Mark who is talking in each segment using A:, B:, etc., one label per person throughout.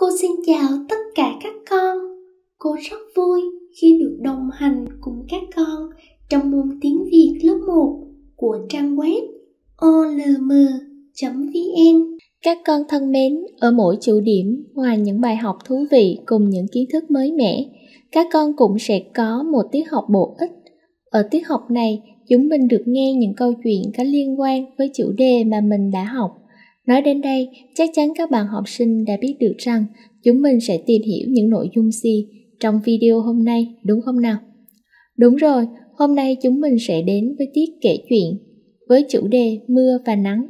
A: Cô xin chào tất cả các con. Cô rất vui khi được đồng hành cùng các con trong môn tiếng Việt lớp 1 của trang web olm.vn. Các con thân mến, ở mỗi chủ điểm, ngoài những bài học thú vị cùng những kiến thức mới mẻ, các con cũng sẽ có một tiết học bổ ích. Ở tiết học này, chúng mình được nghe những câu chuyện có liên quan với chủ đề mà mình đã học Nói đến đây, chắc chắn các bạn học sinh đã biết được rằng chúng mình sẽ tìm hiểu những nội dung gì trong video hôm nay, đúng không nào? Đúng rồi, hôm nay chúng mình sẽ đến với tiết kể chuyện. Với chủ đề Mưa và Nắng,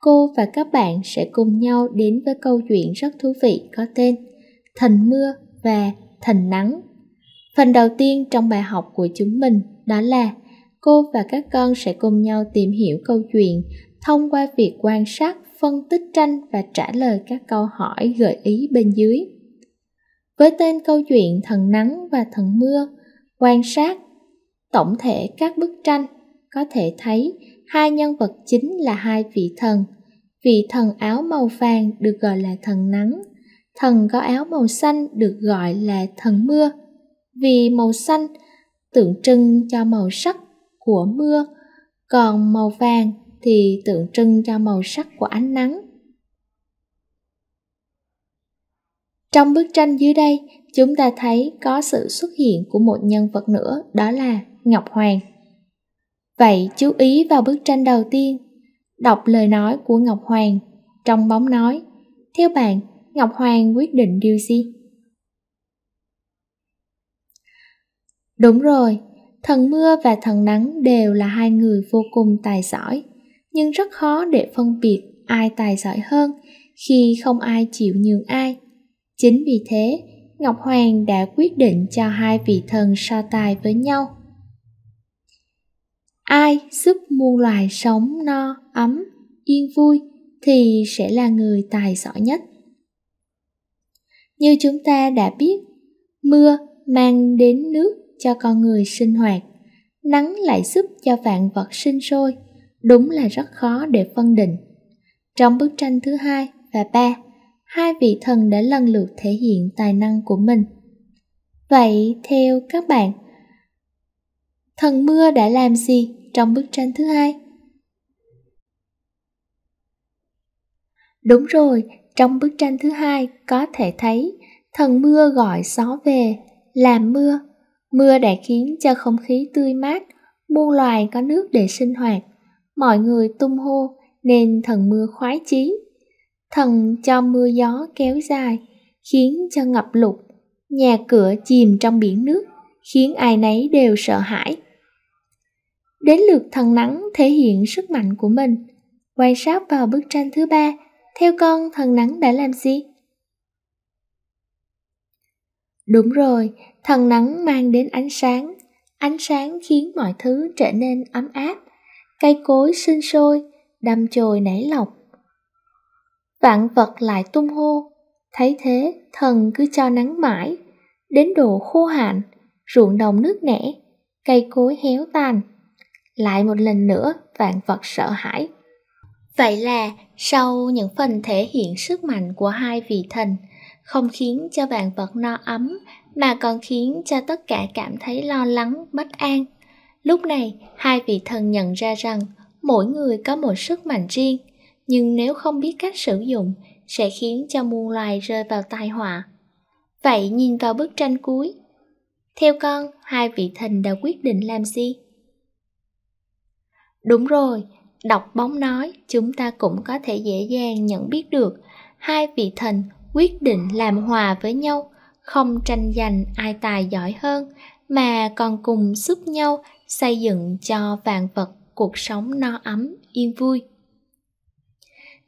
A: cô và các bạn sẽ cùng nhau đến với câu chuyện rất thú vị có tên Thần Mưa và Thần Nắng. Phần đầu tiên trong bài học của chúng mình đó là cô và các con sẽ cùng nhau tìm hiểu câu chuyện thông qua việc quan sát phân tích tranh và trả lời các câu hỏi gợi ý bên dưới với tên câu chuyện thần nắng và thần mưa quan sát tổng thể các bức tranh có thể thấy hai nhân vật chính là hai vị thần vị thần áo màu vàng được gọi là thần nắng thần có áo màu xanh được gọi là thần mưa vì màu xanh tượng trưng cho màu sắc của mưa còn màu vàng thì tượng trưng cho màu sắc của ánh nắng. Trong bức tranh dưới đây, chúng ta thấy có sự xuất hiện của một nhân vật nữa đó là Ngọc Hoàng. Vậy chú ý vào bức tranh đầu tiên, đọc lời nói của Ngọc Hoàng trong bóng nói. Theo bạn, Ngọc Hoàng quyết định điều gì? Đúng rồi, thần mưa và thần nắng đều là hai người vô cùng tài giỏi nhưng rất khó để phân biệt ai tài giỏi hơn khi không ai chịu nhường ai chính vì thế ngọc hoàng đã quyết định cho hai vị thần so tài với nhau ai giúp muôn loài sống no ấm yên vui thì sẽ là người tài giỏi nhất như chúng ta đã biết mưa mang đến nước cho con người sinh hoạt nắng lại giúp cho vạn vật sinh sôi đúng là rất khó để phân định trong bức tranh thứ hai và ba hai vị thần đã lần lượt thể hiện tài năng của mình vậy theo các bạn thần mưa đã làm gì trong bức tranh thứ hai đúng rồi trong bức tranh thứ hai có thể thấy thần mưa gọi gió về làm mưa mưa đã khiến cho không khí tươi mát muôn loài có nước để sinh hoạt mọi người tung hô nên thần mưa khoái chí. Thần cho mưa gió kéo dài, khiến cho ngập lụt, nhà cửa chìm trong biển nước, khiến ai nấy đều sợ hãi. Đến lượt thần nắng thể hiện sức mạnh của mình. Quan sát vào bức tranh thứ ba, theo con thần nắng đã làm gì? Đúng rồi, thần nắng mang đến ánh sáng. Ánh sáng khiến mọi thứ trở nên ấm áp, cây cối sinh sôi, đâm chồi nảy lọc. Vạn vật lại tung hô, thấy thế thần cứ cho nắng mãi, đến độ khô hạn, ruộng đồng nước nẻ, cây cối héo tàn. Lại một lần nữa vạn vật sợ hãi. Vậy là sau những phần thể hiện sức mạnh của hai vị thần, không khiến cho vạn vật no ấm mà còn khiến cho tất cả cảm thấy lo lắng, bất an. Lúc này, hai vị thần nhận ra rằng mỗi người có một sức mạnh riêng, nhưng nếu không biết cách sử dụng sẽ khiến cho muôn loài rơi vào tai họa. Vậy nhìn vào bức tranh cuối. Theo con, hai vị thần đã quyết định làm gì? Đúng rồi, đọc bóng nói chúng ta cũng có thể dễ dàng nhận biết được hai vị thần quyết định làm hòa với nhau, không tranh giành ai tài giỏi hơn mà còn cùng giúp nhau xây dựng cho vạn vật cuộc sống no ấm, yên vui.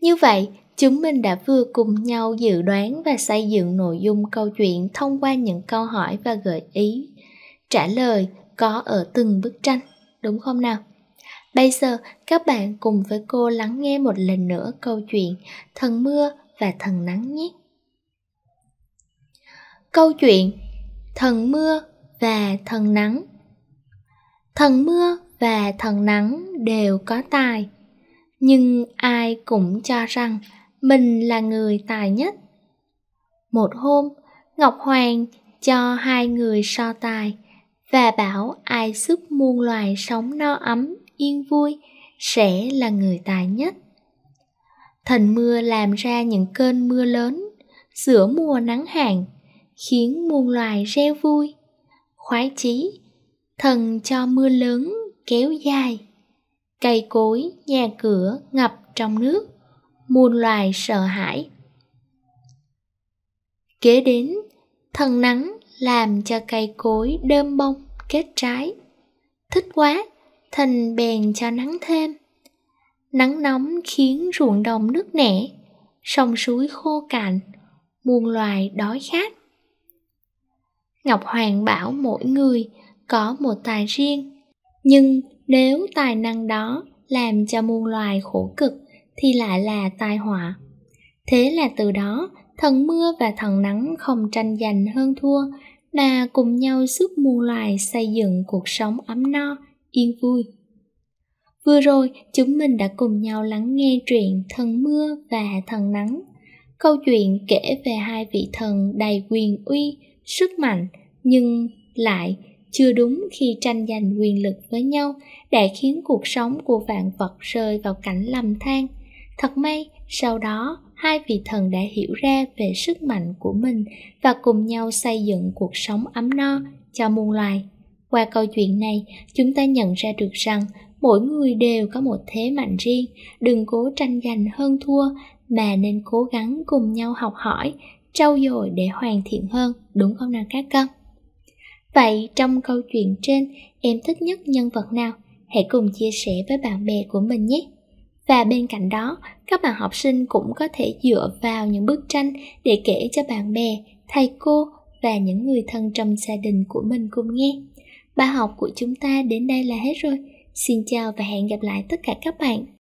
A: Như vậy, chúng mình đã vừa cùng nhau dự đoán và xây dựng nội dung câu chuyện thông qua những câu hỏi và gợi ý trả lời có ở từng bức tranh, đúng không nào? Bây giờ các bạn cùng với cô lắng nghe một lần nữa câu chuyện Thần mưa và thần nắng nhé. Câu chuyện Thần mưa và thần nắng thần mưa và thần nắng đều có tài nhưng ai cũng cho rằng mình là người tài nhất một hôm ngọc hoàng cho hai người so tài và bảo ai giúp muôn loài sống no ấm yên vui sẽ là người tài nhất thần mưa làm ra những cơn mưa lớn giữa mùa nắng hạn khiến muôn loài reo vui khoái chí thần cho mưa lớn kéo dài cây cối nhà cửa ngập trong nước muôn loài sợ hãi kế đến thần nắng làm cho cây cối đơm bông kết trái thích quá thần bèn cho nắng thêm nắng nóng khiến ruộng đồng nứt nẻ sông suối khô cạn muôn loài đói khát ngọc hoàng bảo mỗi người có một tài riêng nhưng nếu tài năng đó làm cho muôn loài khổ cực thì lại là tai họa thế là từ đó thần mưa và thần nắng không tranh giành hơn thua mà cùng nhau giúp muôn loài xây dựng cuộc sống ấm no yên vui vừa rồi chúng mình đã cùng nhau lắng nghe truyện thần mưa và thần nắng câu chuyện kể về hai vị thần đầy quyền uy sức mạnh nhưng lại chưa đúng khi tranh giành quyền lực với nhau để khiến cuộc sống của vạn vật rơi vào cảnh lầm than thật may sau đó hai vị thần đã hiểu ra về sức mạnh của mình và cùng nhau xây dựng cuộc sống ấm no cho muôn loài qua câu chuyện này chúng ta nhận ra được rằng mỗi người đều có một thế mạnh riêng đừng cố tranh giành hơn thua mà nên cố gắng cùng nhau học hỏi trau dồi để hoàn thiện hơn đúng không nào các con Vậy trong câu chuyện trên, em thích nhất nhân vật nào? Hãy cùng chia sẻ với bạn bè của mình nhé! Và bên cạnh đó, các bạn học sinh cũng có thể dựa vào những bức tranh để kể cho bạn bè, thầy cô và những người thân trong gia đình của mình cùng nghe. Bài học của chúng ta đến đây là hết rồi. Xin chào và hẹn gặp lại tất cả các bạn